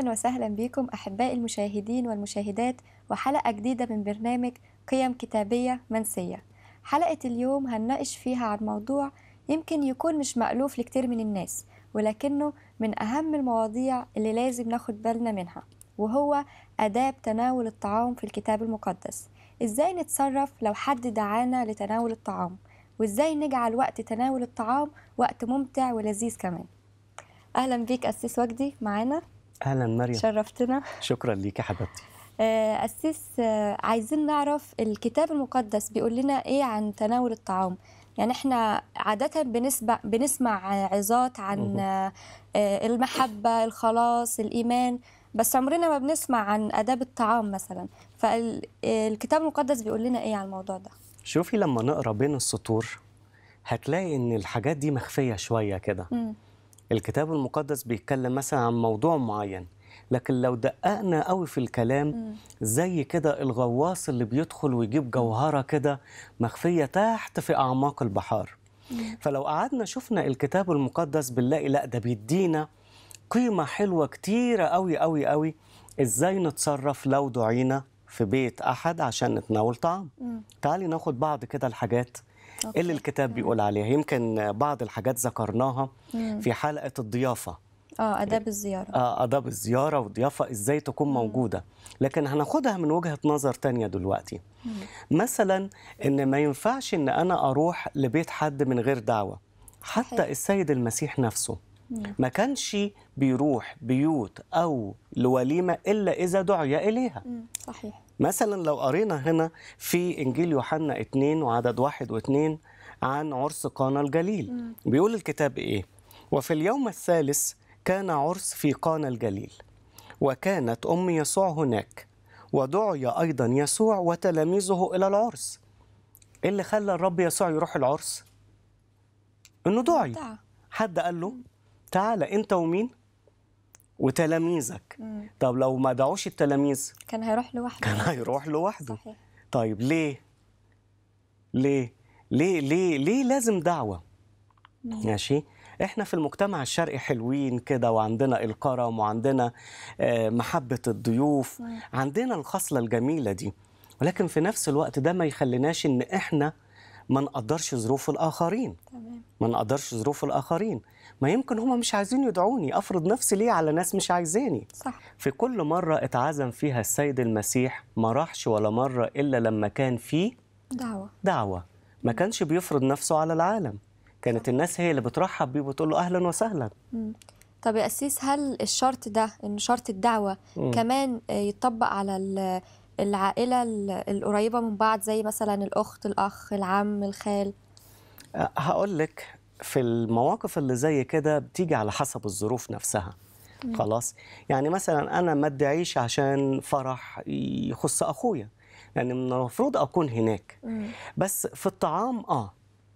أهلا وسهلا بكم أحبائي المشاهدين والمشاهدات وحلقة جديدة من برنامج قيم كتابية منسية حلقة اليوم هنناقش فيها عن موضوع يمكن يكون مش مألوف لكتير من الناس ولكنه من أهم المواضيع اللي لازم ناخد بالنا منها وهو آداب تناول الطعام في الكتاب المقدس إزاي نتصرف لو حد دعانا لتناول الطعام وإزاي نجعل وقت تناول الطعام وقت ممتع ولذيذ كمان أهلا بيك أسيس وجدي معانا اهلا مريم شرفتنا شكرا ليك حبيبتي آه، أسيس آه، عايزين نعرف الكتاب المقدس بيقول لنا إيه عن تناول الطعام يعني احنا عادة بنسمع بنسمع عظات عن آه، المحبة الخلاص الإيمان بس عمرنا ما بنسمع عن آداب الطعام مثلا فالكتاب المقدس بيقول لنا إيه عن الموضوع ده شوفي لما نقرا بين السطور هتلاقي إن الحاجات دي مخفية شوية كده الكتاب المقدس بيتكلم مثلا عن موضوع معين لكن لو دققنا قوي في الكلام زي كده الغواص اللي بيدخل ويجيب جوهرة كده مخفية تحت في أعماق البحار فلو قعدنا شفنا الكتاب المقدس بنلاقي لا ده بيدينا قيمة حلوة كتيرة قوي قوي قوي ازاي نتصرف لو دعينا في بيت أحد عشان نتناول طعام تعالي ناخد بعض كده الحاجات أوكي. اللي الكتاب بيقول عليها يمكن بعض الحاجات ذكرناها في حلقه الضيافه اه اداب الزياره اه اداب الزياره والضيافه ازاي تكون مم. موجوده لكن هناخدها من وجهه نظر تانية دلوقتي مم. مثلا ان ما ينفعش ان انا اروح لبيت حد من غير دعوه حتى حي. السيد المسيح نفسه ما كانش بيروح بيوت او لوليمه الا اذا دعي اليها صحيح مثلا لو قرينا هنا في انجيل يوحنا 2 وعدد 1 و2 عن عرس قانا الجليل بيقول الكتاب ايه وفي اليوم الثالث كان عرس في قانا الجليل وكانت ام يسوع هناك ودعي ايضا يسوع وتلاميذه الى العرس ايه اللي خلى الرب يسوع يروح العرس انه دعي حد قال له تعالى انت ومين وتلاميذك طب لو ما دعوش التلاميذ كان هيروح لوحده كان هيروح لوحده صحيح طيب ليه ليه ليه ليه ليه لازم دعوه ماشي احنا في المجتمع الشرقي حلوين كده وعندنا الكرم وعندنا آه، محبه الضيوف عندنا الخصله الجميله دي ولكن في نفس الوقت ده ما يخليناش ان احنا ما نقدرش ظروف الاخرين تمام. ما نقدرش ظروف الاخرين ما يمكن هم مش عايزين يدعوني افرض نفسي ليه على ناس مش عايزاني صح في كل مره اتعزم فيها السيد المسيح ما راحش ولا مره الا لما كان فيه دعوه دعوه ما كانش بيفرض نفسه على العالم كانت الناس هي اللي بترحب بيه وبتقول له اهلا وسهلا م. طب يا أسيس هل الشرط ده إن شرط الدعوة م. كمان يطبق على العائلة القريبة من بعض زي مثلا الأخت الأخ العم الخال هقول لك في المواقف اللي زي كده بتيجي على حسب الظروف نفسها مم. خلاص يعني مثلا انا ما ادعيش عشان فرح يخص اخويا لان يعني من المفروض اكون هناك مم. بس في الطعام اه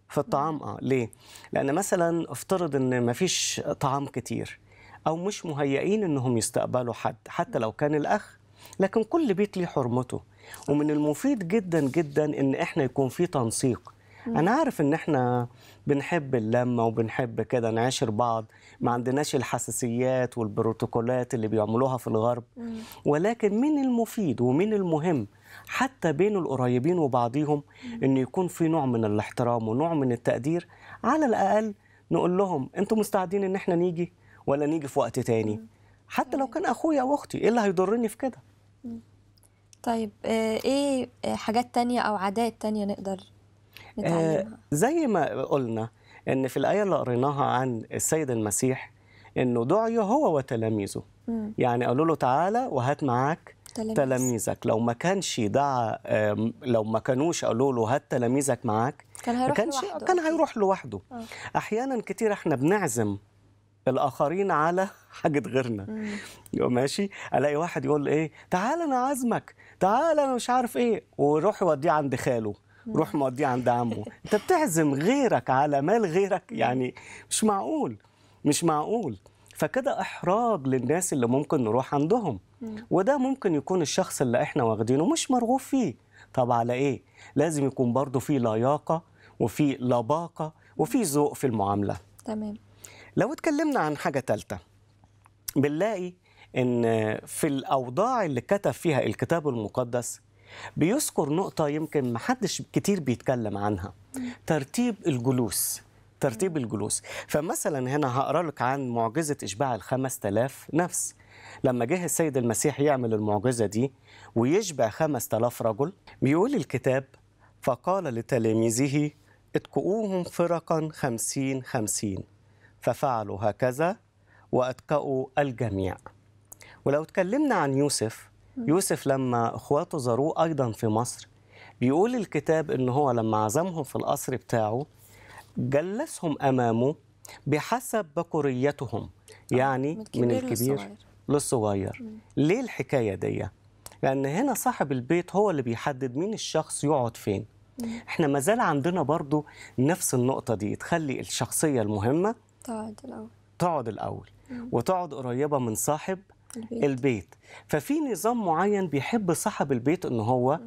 في الطعام اه ليه لان مثلا افترض ان ما فيش طعام كتير او مش مهيئين انهم يستقبلوا حد حتى لو كان الاخ لكن كل بيت ليه حرمته ومن المفيد جدا جدا ان احنا يكون في تنسيق انا عارف ان احنا بنحب اللمه وبنحب كده نعاشر بعض ما عندناش الحساسيات والبروتوكولات اللي بيعملوها في الغرب ولكن من المفيد ومن المهم حتى بين القريبين وبعضيهم ان يكون في نوع من الاحترام ونوع من التقدير على الاقل نقول لهم انتم مستعدين ان احنا نيجي ولا نيجي في وقت تاني حتى لو كان اخويا او اختي ايه اللي هيضرني في كده طيب آه، ايه آه، حاجات تانية او عادات تانية نقدر آه، نتعلمها زي ما قلنا ان في الايه اللي قريناها عن السيد المسيح انه دعي هو وتلاميذه يعني قالوا له تعالى وهات معاك تلاميذ. تلاميذك لو ما كانش دعا لو ما كانوش قالوا له هات تلاميذك معاك كان هيروح كانش لوحده كان هيروح لوحده آه. احيانا كتير احنا بنعزم الاخرين على حاجه غيرنا ماشي الاقي واحد يقول ايه تعالى انا عازمك تعالى انا مش عارف ايه ويروح يوديه عند خاله روح موديه عند عمه انت بتعزم غيرك على مال غيرك يعني مش معقول مش معقول فكده احراج للناس اللي ممكن نروح عندهم وده ممكن يكون الشخص اللي احنا واخدينه مش مرغوب فيه طب على ايه لازم يكون برضه في لياقه وفي لباقه وفي ذوق في المعامله تمام لو اتكلمنا عن حاجه ثالثه بنلاقي ان في الاوضاع اللي كتب فيها الكتاب المقدس بيذكر نقطة يمكن ما حدش كتير بيتكلم عنها ترتيب الجلوس ترتيب الجلوس فمثلا هنا هقرا لك عن معجزة إشباع الخمس تلاف نفس لما جه السيد المسيح يعمل المعجزة دي ويشبع خمس تلاف رجل بيقول الكتاب فقال لتلاميذه اتكؤوهم فرقا خمسين خمسين ففعلوا هكذا وأتكؤوا الجميع ولو اتكلمنا عن يوسف يوسف لما اخواته زاروه ايضا في مصر بيقول الكتاب ان هو لما عزمهم في القصر بتاعه جلسهم امامه بحسب بكوريتهم آه، يعني من, الكبير للصغير ليه الحكايه دي لان هنا صاحب البيت هو اللي بيحدد مين الشخص يقعد فين احنا ما زال عندنا برضو نفس النقطه دي تخلي الشخصيه المهمه تقعد الاول تقعد الاول وتقعد قريبه من صاحب البيت, البيت. ففي نظام معين بيحب صاحب البيت ان هو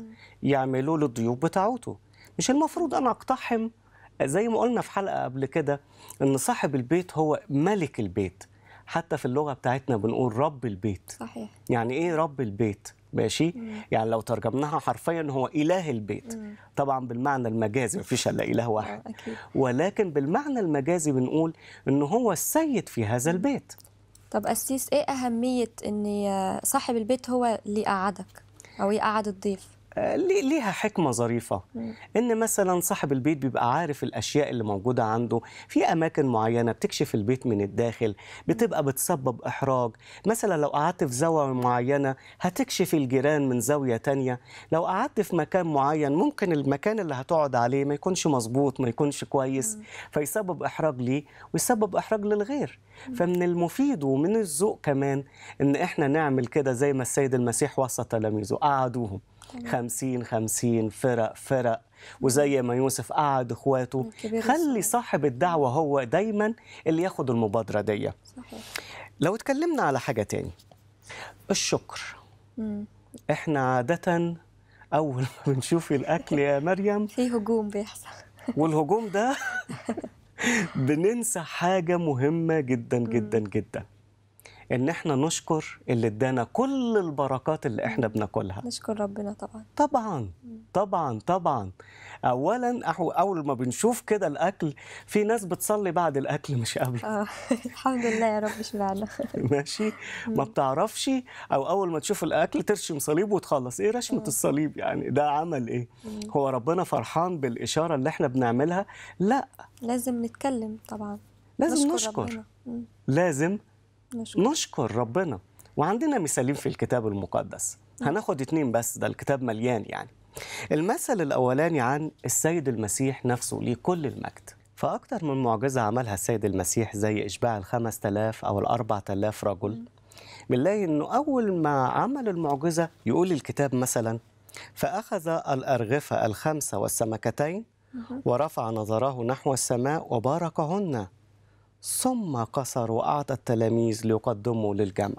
يعمله للضيوف بتاعته مش المفروض انا اقتحم زي ما قلنا في حلقه قبل كده ان صاحب البيت هو ملك البيت حتى في اللغه بتاعتنا بنقول رب البيت صحيح يعني ايه رب البيت ماشي مم. يعني لو ترجمناها حرفيا هو اله البيت مم. طبعا بالمعنى المجازي مفيش الا اله واحد آه، أكيد. ولكن بالمعنى المجازي بنقول ان هو السيد في هذا البيت طب أسيس إيه أهمية إن صاحب البيت هو اللي يقعدك أو يقعد الضيف؟ ليها حكمه ظريفه ان مثلا صاحب البيت بيبقى عارف الاشياء اللي موجوده عنده في اماكن معينه بتكشف البيت من الداخل بتبقى بتسبب احراج مثلا لو قعدت في زاويه معينه هتكشف الجيران من زاويه تانية لو قعدت في مكان معين ممكن المكان اللي هتقعد عليه ما يكونش مظبوط ما يكونش كويس فيسبب احراج ليه ويسبب احراج للغير فمن المفيد ومن الذوق كمان ان احنا نعمل كده زي ما السيد المسيح وصى تلاميذه قعدوهم 50 50 فرق فرق وزي ما يوسف قعد اخواته خلي صاحب الدعوه هو دايما اللي ياخد المبادره دي صحيح. لو اتكلمنا على حاجه تاني الشكر احنا عاده اول ما بنشوف الاكل يا مريم في هجوم بيحصل والهجوم ده بننسى حاجه مهمه جدا جدا جدا ان احنا نشكر اللي ادانا كل البركات اللي احنا بناكلها نشكر ربنا طبعا طبعا طبعا طبعا اولا اول ما بنشوف كده الاكل في ناس بتصلي بعد الاكل مش قبل اه الحمد لله يا رب اشمعنا ماشي ما بتعرفش او اول ما تشوف الاكل ترشم صليب وتخلص ايه رشمه آه. الصليب يعني ده عمل ايه هو ربنا فرحان بالاشاره اللي احنا بنعملها لا لازم نتكلم طبعا لازم نشكر, نشكر. لازم نشكر, نشكر ربنا وعندنا مثالين في الكتاب المقدس نعم. هناخد اتنين بس ده الكتاب مليان يعني المثل الأولاني عن السيد المسيح نفسه ليه كل المجد فأكتر من معجزة عملها السيد المسيح زي إشباع الخمس تلاف أو الأربع تلاف رجل بنلاقي إنه أول ما عمل المعجزة يقول الكتاب مثلا فأخذ الأرغفة الخمسة والسمكتين ورفع نظره نحو السماء وباركهن ثم قصر وأعطى التلاميذ ليقدموا للجمع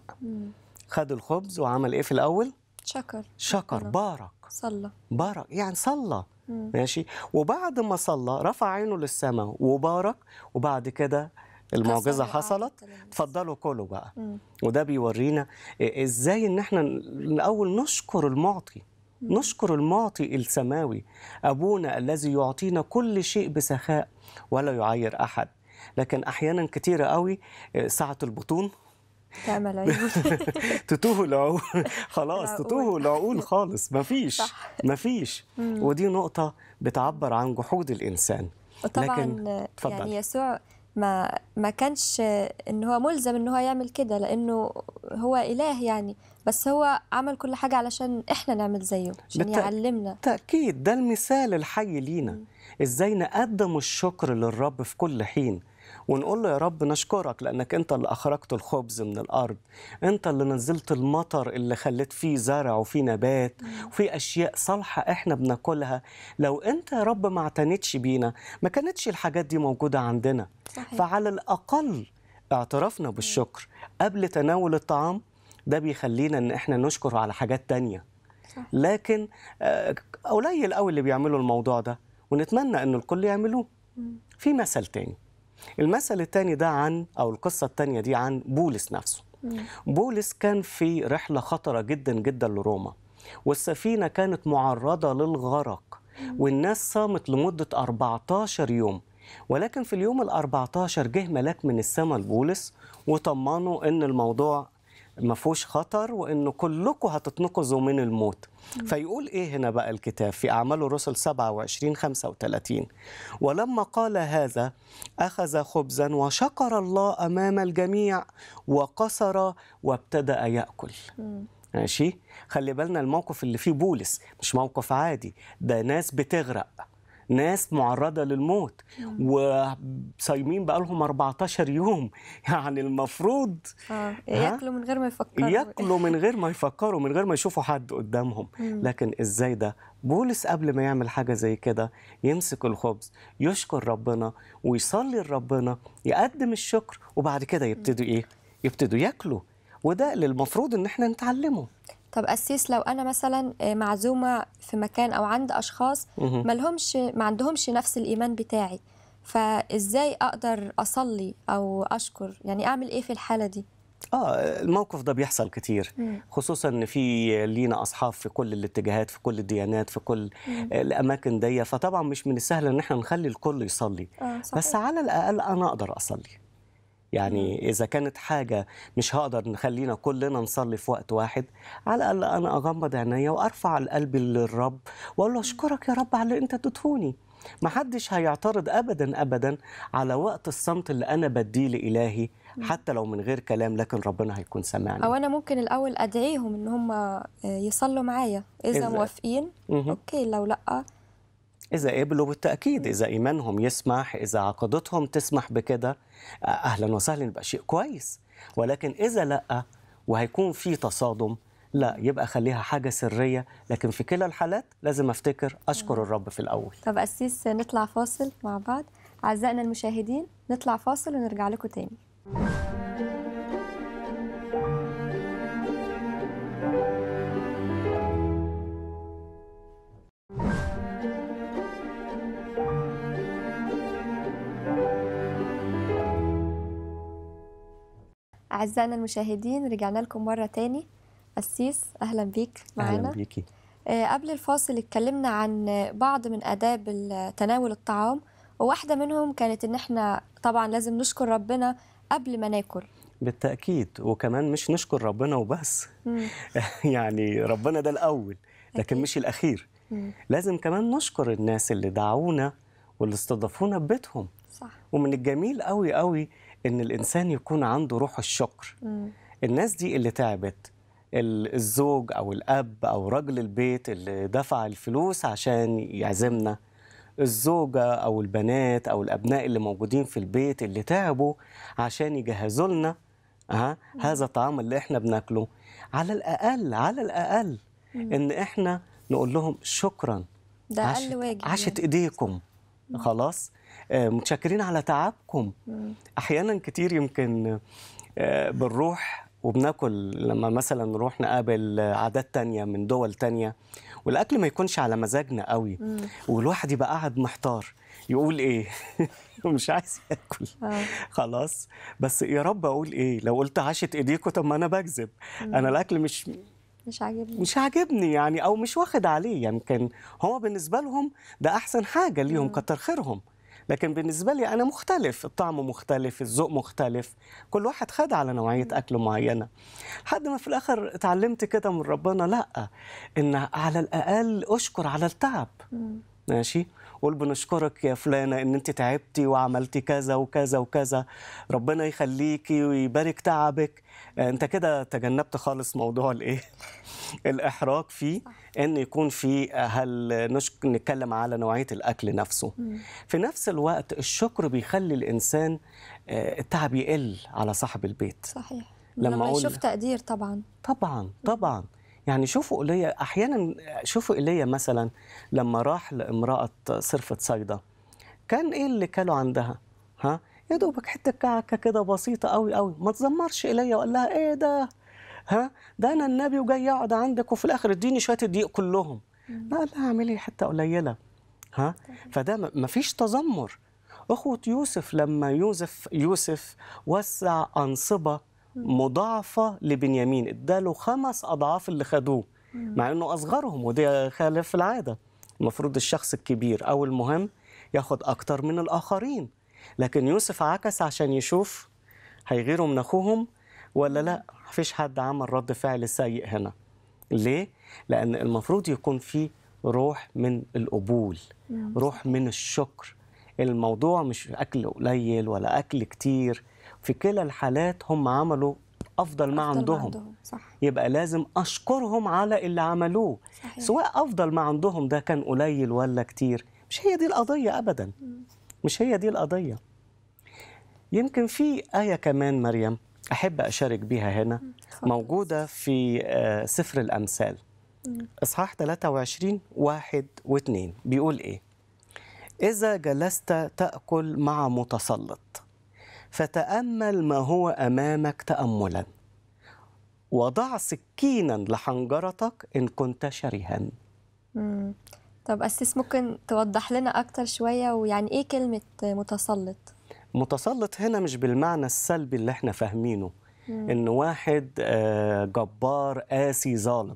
خد الخبز وعمل إيه في الأول؟ شكر شكر بارك صلى بارك يعني صلى ماشي وبعد ما صلى رفع عينه للسماء وبارك وبعد كده المعجزه حصلت اتفضلوا كلوا بقى مم. وده بيورينا ازاي ان احنا الاول نشكر المعطي مم. نشكر المعطي السماوي ابونا الذي يعطينا كل شيء بسخاء ولا يعير احد لكن احيانا كتيره قوي آه، سعه البطون تعمل عيون تتوه العقول خلاص تتوه العقول خالص مفيش مفيش ودي نقطه بتعبر عن جحود الانسان طبعا لكن تفضل. يعني يسوع ما ما كانش ان هو ملزم ان هو يعمل كده لانه هو اله يعني بس هو عمل كل حاجه علشان احنا نعمل زيه عشان يعلمنا تاكيد ده المثال الحي لينا ازاي نقدم الشكر للرب في كل حين ونقول له يا رب نشكرك لأنك أنت اللي أخرجت الخبز من الأرض أنت اللي نزلت المطر اللي خليت فيه زرع وفيه نبات وفيه أشياء صالحة إحنا بناكلها لو أنت يا رب ما اعتنتش بينا ما كانتش الحاجات دي موجودة عندنا صحيح. فعلى الأقل اعترافنا بالشكر قبل تناول الطعام ده بيخلينا ان احنا نشكر على حاجات تانية لكن آه، قليل قوي اللي بيعملوا الموضوع ده ونتمنى ان الكل يعملوه في مثل تاني المثل الثاني ده عن او القصه الثانيه دي عن بولس نفسه بولس كان في رحله خطره جدا جدا لروما والسفينه كانت معرضه للغرق والناس صامت لمده 14 يوم ولكن في اليوم ال 14 جه ملاك من السماء لبولس وطمنه ان الموضوع ما فيهوش خطر وانه كلكم هتتنقذوا من الموت فيقول ايه هنا بقى الكتاب في اعمال الرسل 27 35 ولما قال هذا اخذ خبزا وشكر الله امام الجميع وقصر وابتدا ياكل ماشي خلي بالنا الموقف اللي فيه بولس مش موقف عادي ده ناس بتغرق ناس معرضه للموت وصايمين بقى لهم 14 يوم يعني المفروض آه. ياكلوا من غير ما يفكروا ياكلوا من غير ما يفكروا من غير ما يشوفوا حد قدامهم مم. لكن ازاي ده بولس قبل ما يعمل حاجه زي كده يمسك الخبز يشكر ربنا ويصلي لربنا يقدم الشكر وبعد كده يبتدوا ايه يبتدوا ياكلوا وده اللي المفروض ان احنا نتعلمه طب أسيس لو انا مثلا آه، معزومه في مكان او عند اشخاص ما لهمش ما عندهمش نفس الايمان بتاعي فازاي اقدر اصلي او اشكر يعني اعمل ايه في الحاله دي اه الموقف ده بيحصل كتير خصوصا ان في لينا اصحاب في كل الاتجاهات في كل الديانات في كل آه، الاماكن دي فطبعا مش من السهل ان احنا نخلي الكل يصلي آه صحيح. بس على الاقل انا اقدر اصلي يعني اذا كانت حاجه مش هقدر نخلينا كلنا نصلي في وقت واحد على الاقل انا اغمض عينيا وارفع القلب للرب واقول له اشكرك يا رب على اللي انت تدفوني ما حدش هيعترض ابدا ابدا على وقت الصمت اللي انا بديه لالهي حتى لو من غير كلام لكن ربنا هيكون سمعني او انا ممكن الاول ادعيهم ان هم يصلوا معايا اذا موافقين اوكي لو لا إذا قبلوا بالتأكيد إذا إيمانهم يسمح إذا عقدتهم تسمح بكده آه، أهلا وسهلا يبقى شيء كويس ولكن إذا لأ وهيكون في تصادم لا يبقى خليها حاجة سرية لكن في كلا الحالات لازم أفتكر أشكر الرب في الأول طب أسيس نطلع فاصل مع بعض أعزائنا المشاهدين نطلع فاصل ونرجع لكم تاني أعزائنا المشاهدين رجعنا لكم مرة تاني أسيس أهلا بيك معانا أهلا بيكي آه، قبل الفاصل اتكلمنا عن بعض من آداب تناول الطعام وواحدة منهم كانت إن إحنا طبعا لازم نشكر ربنا قبل ما ناكل بالتأكيد وكمان مش نشكر ربنا وبس يعني ربنا ده الأول لكن أكيد. مش الأخير مم. لازم كمان نشكر الناس اللي دعونا واللي استضافونا ببيتهم صح ومن الجميل قوي قوي ان الانسان يكون عنده روح الشكر مم. الناس دي اللي تعبت الزوج او الاب او رجل البيت اللي دفع الفلوس عشان يعزمنا الزوجه او البنات او الابناء اللي موجودين في البيت اللي تعبوا عشان يجهزوا لنا ها آه، هذا الطعام اللي احنا بناكله على الاقل على الاقل ان احنا نقول لهم شكرا ده اقل واجب عاشت يعني. ايديكم خلاص آه، متشكرين على تعبكم احيانا كتير يمكن آه، بنروح وبناكل لما مثلا نروح نقابل عادات تانية من دول تانية والاكل ما يكونش على مزاجنا قوي والواحد يبقى قاعد محتار يقول ايه ومش عايز ياكل آه. خلاص بس يا رب اقول ايه لو قلت عاشت ايديكم طب ما انا بكذب انا الاكل مش مش عاجبني مش عاجبني يعني او مش واخد عليه يمكن يعني هو بالنسبه لهم ده احسن حاجه ليهم كتر خيرهم لكن بالنسبه لي انا مختلف الطعم مختلف الذوق مختلف كل واحد خد على نوعيه اكل معينه لحد ما في الاخر اتعلمت كده من ربنا لا ان على الاقل اشكر على التعب ماشي قول بنشكرك يا فلانه ان انت تعبتي وعملتي كذا وكذا وكذا ربنا يخليكي ويبارك تعبك آه، انت كده تجنبت خالص موضوع الايه الاحراج فيه ان يكون في آه، هل نشك... نتكلم على نوعيه الاكل نفسه في نفس الوقت الشكر بيخلي الانسان آه، التعب يقل على صاحب البيت صحيح لما, لما يشوف تقدير طبعا طبعا طبعا يعني شوفوا إلي احيانا شوفوا ايليا مثلا لما راح لامراه صرفه صيدا كان ايه اللي كانوا عندها ها يا دوبك حته كعكه كده بسيطه قوي قوي ما تزمرش ايليا وقال لها ايه ده ها ده انا النبي وجاي يقعد عندك وفي الاخر اديني شويه الضيق كلهم لا قال لها اعملي حته قليله ها طيب. فده ما فيش تذمر اخوه يوسف لما يوسف يوسف وسع انصبه مضاعفه لبنيامين اداله خمس اضعاف اللي خدوه مع انه اصغرهم ودي خالف العاده المفروض الشخص الكبير او المهم ياخد اكتر من الاخرين لكن يوسف عكس عشان يشوف هيغيروا من اخوهم ولا لا مفيش حد عمل رد فعل سيء هنا ليه لان المفروض يكون في روح من القبول روح من الشكر الموضوع مش اكل قليل ولا اكل كتير في كلا الحالات هم عملوا افضل ما أفضل عندهم, ما عندهم. صح. يبقى لازم اشكرهم على اللي عملوه صحيح. سواء افضل ما عندهم ده كان قليل ولا كتير مش هي دي القضيه ابدا مش هي دي القضيه يمكن في ايه كمان مريم احب اشارك بيها هنا موجوده في آه، سفر الامثال اصحاح 23 واحد واثنين بيقول ايه اذا جلست تاكل مع متسلط فتأمل ما هو أمامك تأملا وضع سكينا لحنجرتك إن كنت شرها طب أسيس ممكن توضح لنا أكتر شوية ويعني إيه كلمة متسلط؟ متسلط هنا مش بالمعنى السلبي اللي احنا فاهمينه إن واحد آه، جبار قاسي ظالم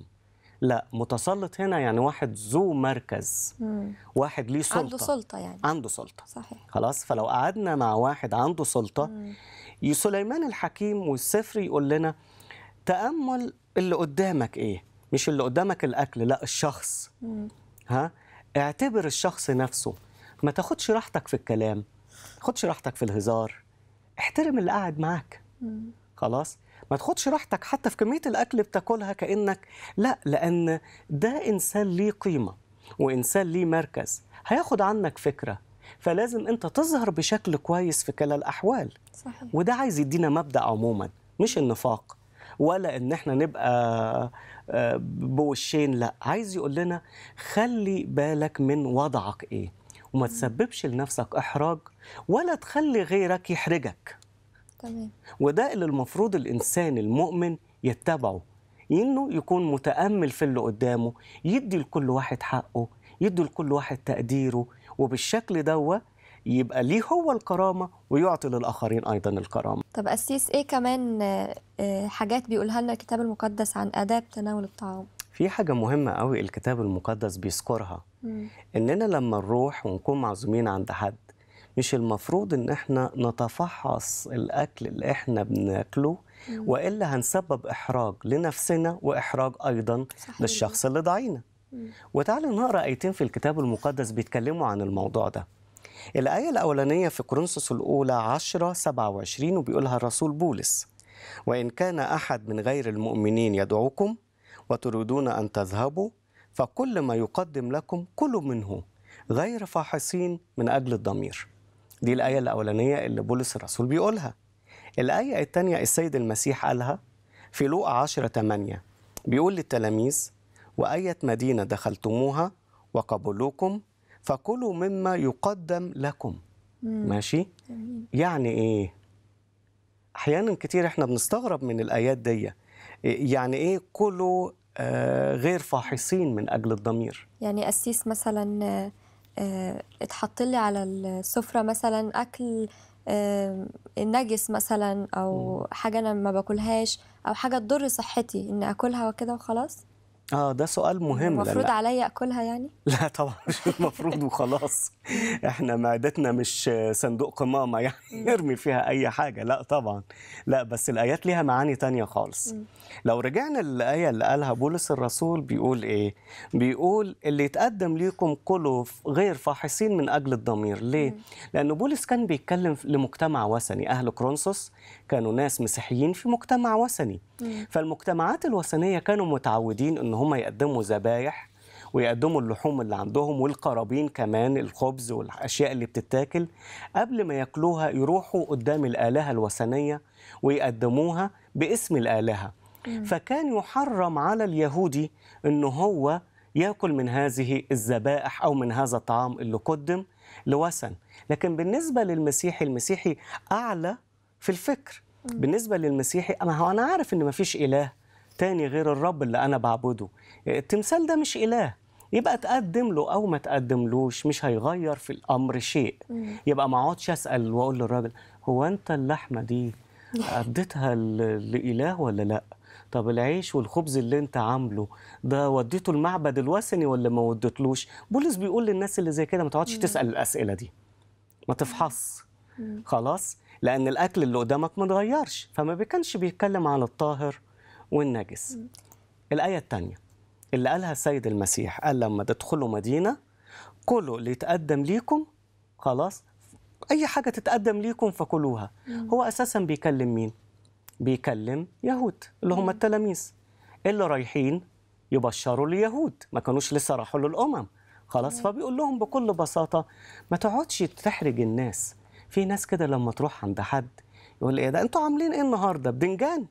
لا متسلط هنا يعني واحد ذو مركز مم. واحد ليه سلطه عنده سلطه يعني عنده سلطه صحيح خلاص فلو قعدنا مع واحد عنده سلطه مم. سليمان الحكيم والسفر يقول لنا تامل اللي قدامك ايه مش اللي قدامك الاكل لا الشخص مم. ها اعتبر الشخص نفسه ما تاخدش راحتك في الكلام ما تاخدش راحتك في الهزار احترم اللي قاعد معاك خلاص ما تاخدش راحتك حتى في كميه الاكل بتاكلها كانك لا لان ده انسان ليه قيمه وانسان ليه مركز هياخد عنك فكره فلازم انت تظهر بشكل كويس في كلا الاحوال صحيح. وده عايز يدينا مبدا عموما مش النفاق ولا ان احنا نبقى آه، بوشين لا عايز يقول لنا خلي بالك من وضعك ايه وما تسببش لنفسك احراج ولا تخلي غيرك يحرجك تمام وده اللي المفروض الانسان المؤمن يتبعه انه يكون متامل في اللي قدامه يدي لكل واحد حقه يدي لكل واحد تقديره وبالشكل دوت يبقى ليه هو الكرامة ويعطي للآخرين أيضا الكرامة طب أسيس إيه كمان آه، حاجات بيقولها لنا الكتاب المقدس عن آداب تناول الطعام في حاجة مهمة قوي الكتاب المقدس بيذكرها إننا لما نروح ونكون معزومين عند حد مش المفروض ان احنا نتفحص الاكل اللي احنا بناكله والا هنسبب احراج لنفسنا واحراج ايضا صحيح. للشخص اللي ضعينا وتعالوا نقرا ايتين في الكتاب المقدس بيتكلموا عن الموضوع ده الآية الأولانية في كورنثوس الأولى 10 27 وبيقولها الرسول بولس وإن كان أحد من غير المؤمنين يدعوكم وتريدون أن تذهبوا فكل ما يقدم لكم كل منه غير فاحصين من أجل الضمير دي الآية الأولانية اللي بولس الرسول بيقولها الآية الثانية السيد المسيح قالها في لوقا 10 8 بيقول للتلاميذ وأية مدينة دخلتموها وقبلوكم فكلوا مما يقدم لكم مم. ماشي مم. يعني ايه احيانا كتير احنا بنستغرب من الايات دي يعني ايه كلوا آه، غير فاحصين من اجل الضمير يعني قسيس مثلا آه، آه، اتحط لي على السفرة مثلا أكل آه، النجس مثلا أو حاجة أنا ما باكلهاش أو حاجة تضر صحتي إن أكلها وكده وخلاص اه ده سؤال يعني مهم المفروض عليا اكلها يعني لا طبعا مش المفروض وخلاص احنا معدتنا مش صندوق قمامه يعني نرمي فيها اي حاجه لا طبعا لا بس الايات ليها معاني تانية خالص لو رجعنا للايه اللي قالها بولس الرسول بيقول ايه بيقول اللي يتقدم ليكم كله غير فاحصين من اجل الضمير ليه لان بولس كان بيتكلم لمجتمع وثني اهل كرونسوس كانوا ناس مسيحيين في مجتمع وثني فالمجتمعات الوثنيه كانوا متعودين ان هم يقدموا ذبايح ويقدموا اللحوم اللي عندهم والقرابين كمان الخبز والاشياء اللي بتتاكل قبل ما ياكلوها يروحوا قدام الالهه الوثنيه ويقدموها باسم الالهه فكان يحرم على اليهودي ان هو ياكل من هذه الذبائح او من هذا الطعام اللي قدم لوثن لكن بالنسبه للمسيحي المسيحي اعلى في الفكر بالنسبه للمسيحي انا انا عارف ان مفيش اله تاني غير الرب اللي انا بعبده التمثال ده مش اله يبقى تقدم له او ما تقدملوش مش هيغير في الامر شيء يبقى ما اقعدش اسال واقول للراجل هو انت اللحمه دي اديتها لاله ولا لا طب العيش والخبز اللي انت عامله ده وديته المعبد الوثني ولا ما وديتلوش بولس بيقول للناس اللي زي كده ما تقعدش تسال الاسئله دي ما تفحص خلاص لان الاكل اللي قدامك ما اتغيرش فما كانش بيتكلم عن الطاهر والنجس الايه الثانيه اللي قالها السيد المسيح قال لما تدخلوا مدينه كلوا اللي يتقدم ليكم خلاص اي حاجه تتقدم ليكم فكلوها هو اساسا بيكلم مين بيكلم يهود اللي هم التلاميذ اللي رايحين يبشروا اليهود ما كانوش لسه راحوا للامم خلاص فبيقول لهم بكل بساطه ما تقعدش تحرج الناس في ناس كده لما تروح عند حد يقول ايه ده انتوا عاملين ايه النهارده بدنجان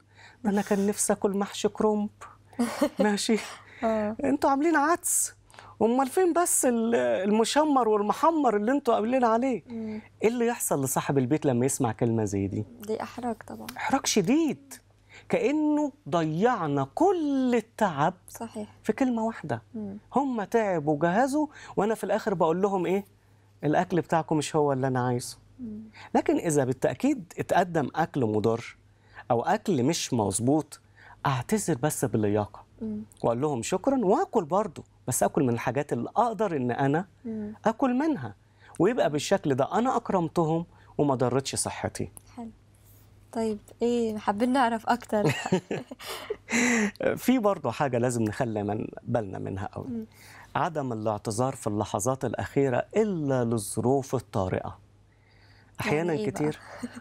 ده انا كان نفسي اكل محشي كرومب ماشي آه. انتوا عاملين عدس امال فين بس المشمر والمحمر اللي انتوا قابلين عليه ايه اللي يحصل لصاحب البيت لما يسمع كلمه زي دي دي احراج طبعا احراج شديد كانه ضيعنا كل التعب صحيح في كلمه واحده هم تعبوا وجهزوا وانا في الاخر بقول لهم ايه الاكل بتاعكم مش هو اللي انا عايزه لكن إذا بالتأكيد اتقدم أكل مضر أو أكل مش مظبوط أعتذر بس باللياقة وأقول لهم شكرا وأكل برضه بس أكل من الحاجات اللي أقدر إن أنا أكل منها ويبقى بالشكل ده أنا أكرمتهم وما ضرتش صحتي حلو طيب ايه حابين نعرف اكتر في برضه حاجه لازم نخلي من بالنا منها قوي عدم الاعتذار في اللحظات الاخيره الا للظروف الطارئه احيانا يعني إيه كتير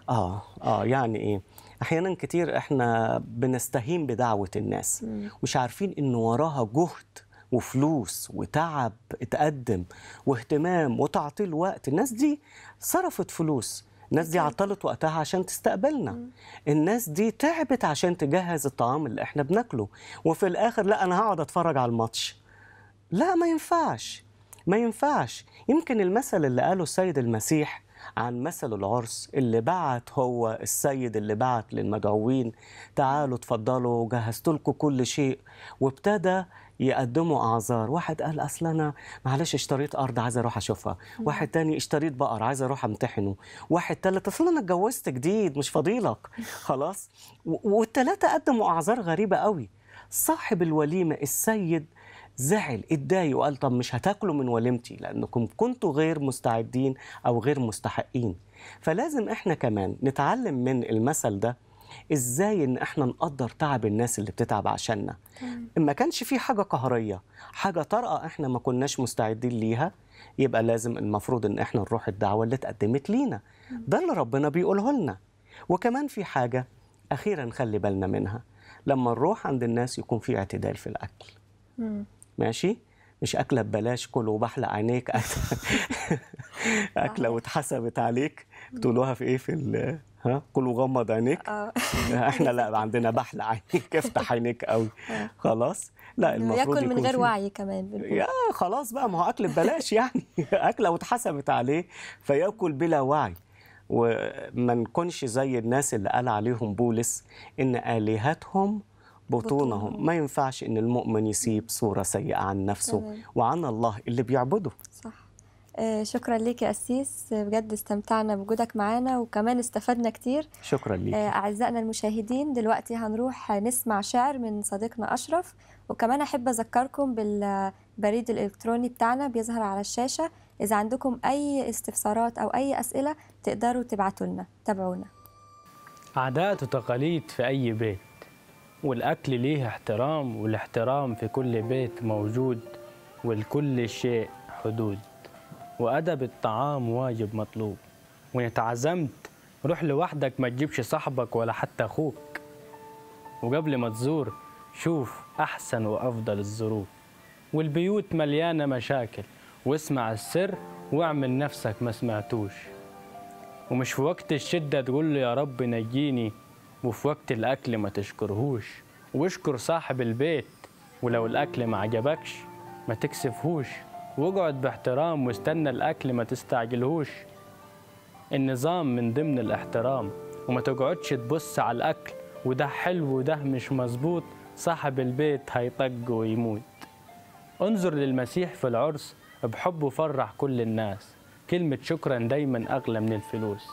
اه اه يعني ايه احيانا كتير احنا بنستهين بدعوه الناس مم. مش عارفين ان وراها جهد وفلوس وتعب اتقدم واهتمام وتعطيل وقت الناس دي صرفت فلوس الناس دي عطلت وقتها عشان تستقبلنا الناس دي تعبت عشان تجهز الطعام اللي احنا بناكله وفي الاخر لا انا هقعد اتفرج على الماتش لا ما ينفعش ما ينفعش يمكن المثل اللي قاله السيد المسيح عن مثل العرس اللي بعت هو السيد اللي بعت للمدعوين تعالوا اتفضلوا جهزت لكم كل شيء وابتدى يقدموا اعذار واحد قال اصل انا معلش اشتريت ارض عايز اروح اشوفها واحد تاني اشتريت بقر عايز اروح امتحنه واحد تالت اصل انا اتجوزت جديد مش فضيلك خلاص والتلاته قدموا اعذار غريبه قوي صاحب الوليمه السيد زعل اتضايق وقال طب مش هتاكلوا من وليمتي لانكم كنتوا غير مستعدين او غير مستحقين فلازم احنا كمان نتعلم من المثل ده ازاي ان احنا نقدر تعب الناس اللي بتتعب عشاننا ما كانش في حاجه قهريه حاجه طارئه احنا ما كناش مستعدين ليها يبقى لازم المفروض ان احنا نروح الدعوه اللي اتقدمت لينا ده اللي ربنا بيقوله لنا وكمان في حاجه اخيرا خلي بالنا منها لما نروح عند الناس يكون في اعتدال في الاكل ماشي مش اكله ببلاش كل وبحلق عينيك اكله آه. واتحسبت عليك بتقولوها في ايه في ال... ها كل وغمض عينيك آه. احنا لا عندنا بحلق عينيك افتح عينيك قوي آه. خلاص لا المفروض ياكل من غير وعي كمان يا خلاص بقى ما هو اكل ببلاش يعني اكله واتحسبت عليه فياكل بلا وعي وما نكونش زي الناس اللي قال عليهم بولس ان الهتهم بطونهم ما ينفعش ان المؤمن يسيب صوره سيئه عن نفسه تمام. وعن الله اللي بيعبده صح آه، شكرا لك يا أسيس بجد استمتعنا بوجودك معانا وكمان استفدنا كتير شكرا لك آه، أعزائنا المشاهدين دلوقتي هنروح نسمع شعر من صديقنا أشرف وكمان أحب أذكركم بالبريد الإلكتروني بتاعنا بيظهر على الشاشة إذا عندكم أي استفسارات أو أي أسئلة تقدروا تبعتوا لنا تابعونا عادات وتقاليد في أي بيت والأكل ليه احترام والاحترام في كل بيت موجود ولكل شيء حدود وأدب الطعام واجب مطلوب وإن تعزمت روح لوحدك ما تجيبش صاحبك ولا حتى أخوك وقبل ما تزور شوف أحسن وأفضل الظروف والبيوت مليانة مشاكل واسمع السر واعمل نفسك ما سمعتوش ومش في وقت الشدة تقول له يا رب نجيني وفي وقت الأكل ما تشكرهوش واشكر صاحب البيت ولو الأكل ما عجبكش ما تكسفهوش واقعد باحترام واستنى الأكل ما تستعجلهوش النظام من ضمن الاحترام وما تقعدش تبص على الأكل وده حلو وده مش مظبوط صاحب البيت هيطق ويموت انظر للمسيح في العرس بحبه فرح كل الناس كلمة شكرا دايما أغلى من الفلوس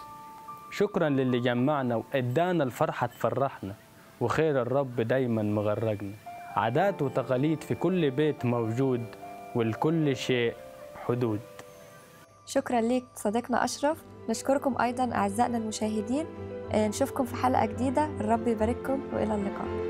شكرا للي جمعنا وادانا الفرحه تفرحنا وخير الرب دايما مغرقنا عادات وتقاليد في كل بيت موجود ولكل شيء حدود شكرا ليك صديقنا أشرف نشكركم أيضا أعزائنا المشاهدين نشوفكم في حلقة جديدة الرب يبارككم وإلى اللقاء